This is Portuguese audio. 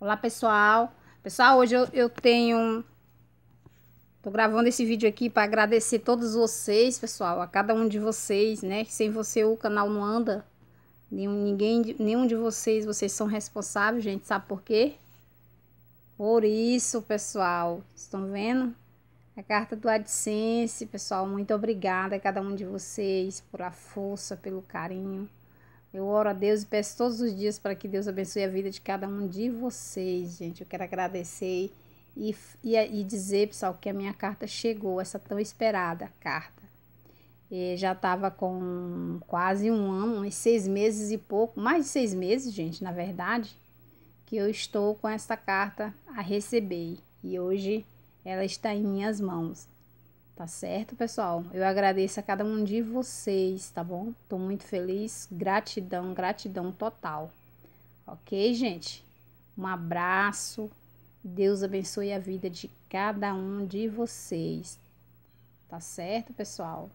Olá, pessoal. Pessoal, hoje eu, eu tenho... Tô gravando esse vídeo aqui para agradecer todos vocês, pessoal. A cada um de vocês, né? Sem você o canal não anda. Nenhum, ninguém, nenhum de vocês, vocês são responsáveis, gente. Sabe por quê? Por isso, pessoal. Estão vendo? A carta do AdSense, pessoal. Muito obrigada a cada um de vocês por a força, pelo carinho oro a Deus e peço todos os dias para que Deus abençoe a vida de cada um de vocês, gente. Eu quero agradecer e, e, e dizer, pessoal, que a minha carta chegou, essa tão esperada carta. E já estava com quase um ano, uns seis meses e pouco, mais de seis meses, gente, na verdade, que eu estou com essa carta a receber. E hoje ela está em minhas mãos. Tá certo, pessoal? Eu agradeço a cada um de vocês, tá bom? Tô muito feliz. Gratidão, gratidão total. Ok, gente? Um abraço. Deus abençoe a vida de cada um de vocês. Tá certo, pessoal?